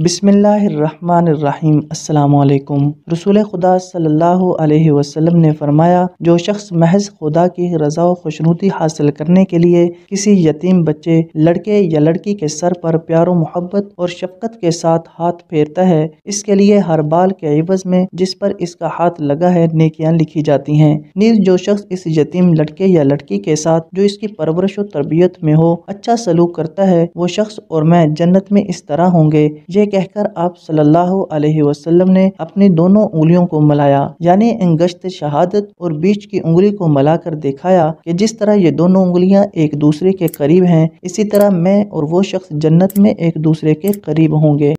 बिसमीम् अल्लाम रसूल खुदा सल्लल्लाहु अलैहि वसल्लम ने फरमाया जो शख्स महज खुदा की रजा व खुशनूती हासिल करने के लिए किसी यतीम बच्चे लड़के या लड़की के सर पर प्यार मोहब्बत और शफकत के साथ हाथ फेरता है इसके लिए हर बाल के एवज में जिस पर इसका हाथ लगा है नेकियां लिखी जाती हैं नीज जो शख्स इस यतीम लड़के या लड़की के साथ जो इसकी परवरिश व तरबियत में हो अच्छा सलूक करता है वो शख्स और मैं जन्नत में इस तरह होंगे ये ये कहकर आप सल्लल्लाहु अलैहि वसल्लम ने अपनी दोनों उंगलियों को मलाया यानी गश्त शहादत और बीच की उंगली को मलाकर दिखाया कि जिस तरह ये दोनों उंगलियां एक दूसरे के करीब हैं इसी तरह मैं और वो शख्स जन्नत में एक दूसरे के करीब होंगे